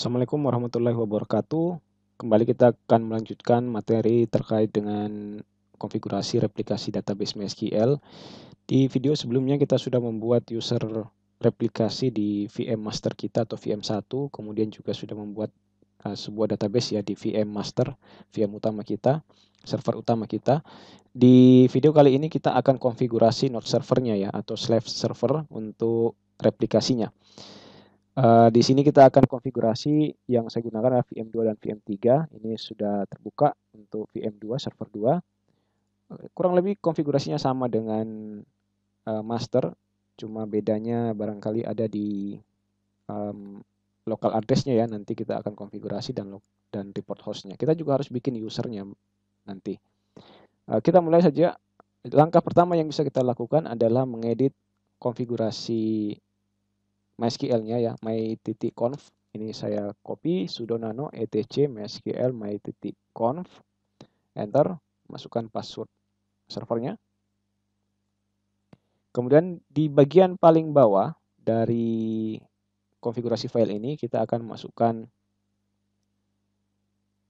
Assalamualaikum warahmatullahi wabarakatuh. Kembali kita akan melanjutkan materi terkait dengan konfigurasi replikasi database MySQL. Di video sebelumnya kita sudah membuat user replikasi di VM master kita atau VM1, kemudian juga sudah membuat uh, sebuah database ya di VM master, VM utama kita, server utama kita. Di video kali ini kita akan konfigurasi node servernya ya atau slave server untuk replikasinya. Eh, di sini kita akan konfigurasi yang saya gunakan adalah VM2 dan VM3. Ini sudah terbuka untuk VM2 server 2. Eh, kurang lebih konfigurasinya sama dengan uh, master, cuma bedanya barangkali ada di um, local addressnya ya. Nanti kita akan konfigurasi dan dan report hostnya. Kita juga harus bikin usernya nanti. Uh, kita mulai saja. Langkah pertama yang bisa kita lakukan adalah mengedit konfigurasi MySQL-nya ya, my.conf. Ini saya copy sudo nano etc mysql my.conf. Enter, masukkan password servernya. Kemudian di bagian paling bawah dari konfigurasi file ini kita akan masukkan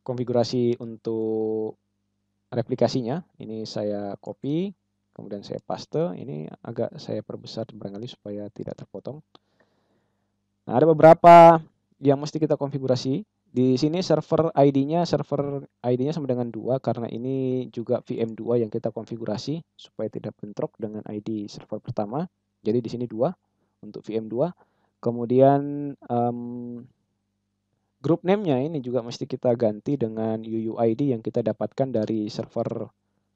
konfigurasi untuk replikasinya. Ini saya copy, kemudian saya paste. Ini agak saya perbesar barangkali supaya tidak terpotong. Nah, ada beberapa yang mesti kita konfigurasi. Di sini server ID-nya, server ID-nya sama dengan 2 karena ini juga VM2 yang kita konfigurasi supaya tidak bentrok dengan ID server pertama. Jadi di sini 2 untuk VM2. Kemudian um, group name-nya ini juga mesti kita ganti dengan UUID yang kita dapatkan dari server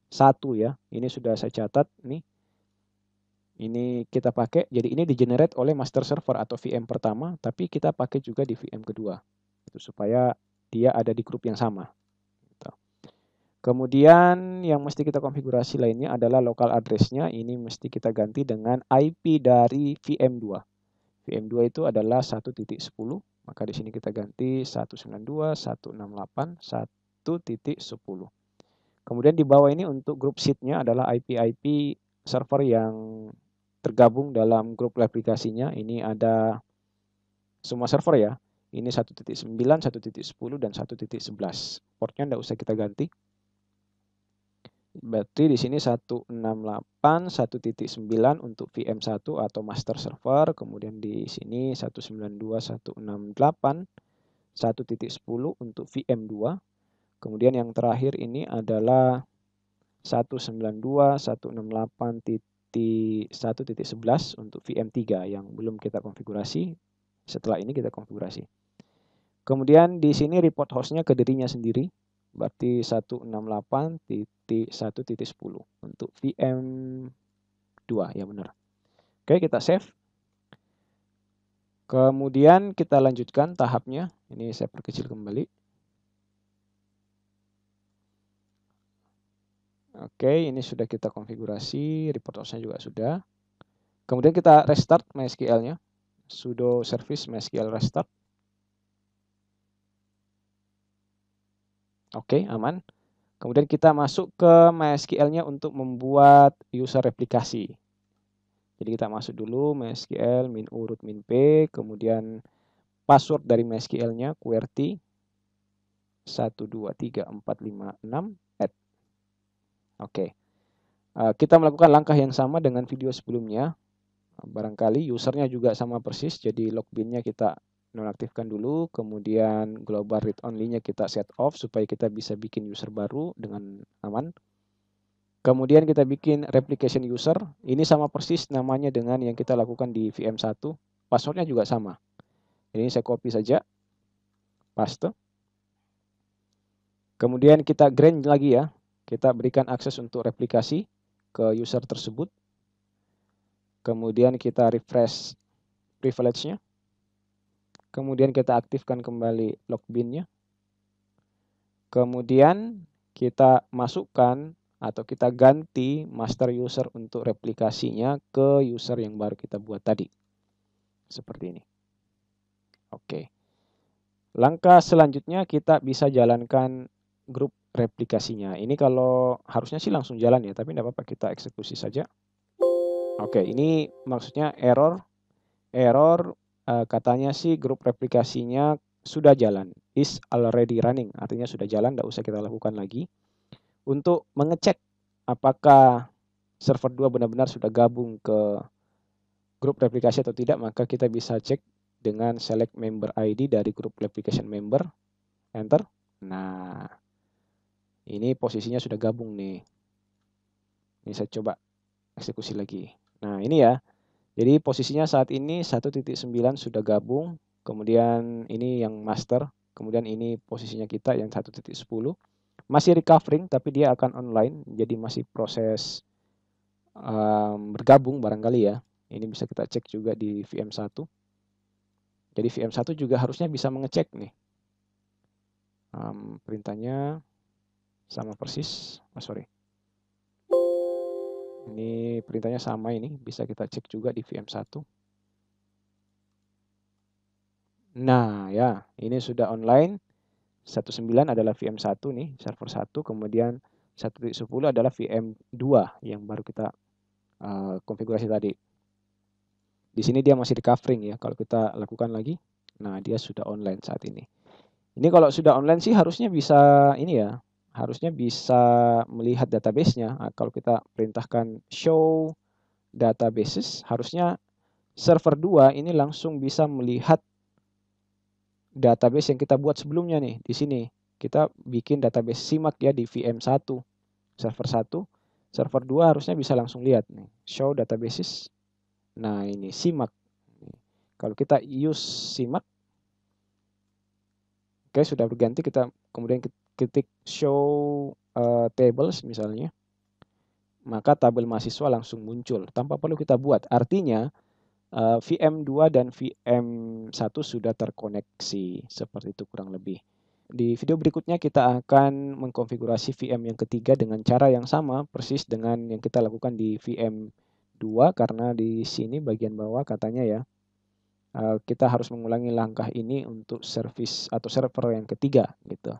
satu ya. Ini sudah saya catat nih ini kita pakai, jadi ini di generate oleh master server atau VM pertama, tapi kita pakai juga di VM kedua. Itu supaya dia ada di grup yang sama. Gitu. Kemudian yang mesti kita konfigurasi lainnya adalah local address-nya. Ini mesti kita ganti dengan IP dari VM2. VM2 itu adalah 1.10, maka di sini kita ganti 192.168.1.10. Kemudian di bawah ini untuk grup seed-nya adalah IP-IP server yang tergabung dalam grup aplikasinya. Ini ada semua server ya. Ini 1.9, 1.10, dan 1.11. Portnya tidak usah kita ganti. Berarti di sini 168, 1.9 untuk VM1 atau master server. Kemudian di sini 192, 168, 1.10 untuk VM2. Kemudian yang terakhir ini adalah 192, 168, 1.1.11 untuk VM3 yang belum kita konfigurasi. Setelah ini kita konfigurasi. Kemudian di sini report hostnya ke dirinya sendiri, berarti 168.1.10 untuk VM2, ya benar. Oke, kita save. Kemudian kita lanjutkan tahapnya. Ini saya perkecil kembali. Oke, ini sudah kita konfigurasi, report host juga sudah. Kemudian kita restart MySQL-nya. sudo service MySQL restart. Oke, aman. Kemudian kita masuk ke MySQL-nya untuk membuat user replikasi. Jadi kita masuk dulu MySQL min urut min p, kemudian password dari MySQL-nya QWERTY Satu dua tiga empat lima enam. Oke. Okay. Eh, kita melakukan langkah yang sama dengan video sebelumnya. Barangkali usernya juga sama persis, jadi logbinnya kita nonaktifkan dulu, kemudian global read only-nya kita set off supaya kita bisa bikin user baru dengan aman. Kemudian kita bikin replication user, ini sama persis namanya dengan yang kita lakukan di VM1, passwordnya juga sama. Ini saya copy saja, paste. Kemudian kita grant lagi ya, kita berikan akses untuk replikasi ke user tersebut. Kemudian kita refresh privilege-nya. Kemudian kita aktifkan kembali logbin-nya. Kemudian kita masukkan atau kita ganti master user untuk replikasinya ke user yang baru kita buat tadi. Seperti ini. Oke. Langkah selanjutnya kita bisa jalankan grup replikasinya. Ini kalau harusnya sih langsung jalan ya, tapi tidak apa-apa kita eksekusi saja. Oke, ini maksudnya error error eh, katanya sih grup replikasinya sudah jalan, is already running, artinya sudah jalan, tidak usah kita lakukan lagi. Untuk mengecek apakah server 2 benar-benar sudah gabung ke grup replikasi atau tidak, maka kita bisa cek dengan select member ID dari grup replication member, enter. Nah, ini posisinya sudah gabung nih. Ini saya coba eksekusi lagi. Nah, ini ya. Jadi posisinya saat ini 1.9 sudah gabung, kemudian ini yang master, kemudian ini posisinya kita yang 1.10. Masih recovering tapi dia akan online, jadi masih proses um, bergabung barangkali ya. Ini bisa kita cek juga di VM1. Jadi VM1 juga harusnya bisa mengecek nih. Um, perintahnya sama persis. Oh, sorry. Ini perintahnya sama ini, bisa kita cek juga di VM1. Nah, ya, ini sudah online. 19 adalah VM1 nih, server 1, kemudian 1.10 adalah VM2 yang baru kita uh, konfigurasi tadi. Di sini dia masih di covering ya, kalau kita lakukan lagi, nah dia sudah online saat ini. Ini kalau sudah online sih harusnya bisa ini ya, harusnya bisa melihat databasenya. Nah, kalau kita perintahkan show databases, harusnya server 2 ini langsung bisa melihat database yang kita buat sebelumnya nih di sini. Kita bikin database simak ya di VM1 server 1, server 2 harusnya bisa langsung lihat nih show databases. Nah, ini simak. Kalau kita use simak Oke, sudah berganti kita kemudian kita ketik show uh, tables misalnya, maka tabel mahasiswa langsung muncul tanpa perlu kita buat. Artinya uh, eh, VM2 dan VM1 sudah terkoneksi seperti itu kurang lebih. Di video berikutnya kita akan mengkonfigurasi VM yang ketiga dengan cara yang sama persis dengan yang kita lakukan di VM2 karena di sini bagian bawah katanya ya eh, kita harus mengulangi langkah ini untuk service atau server yang ketiga gitu.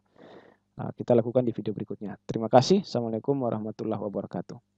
Ah, kita lakukan di video berikutnya. Terima kasih. Assalamualaikum warahmatullahi wabarakatuh.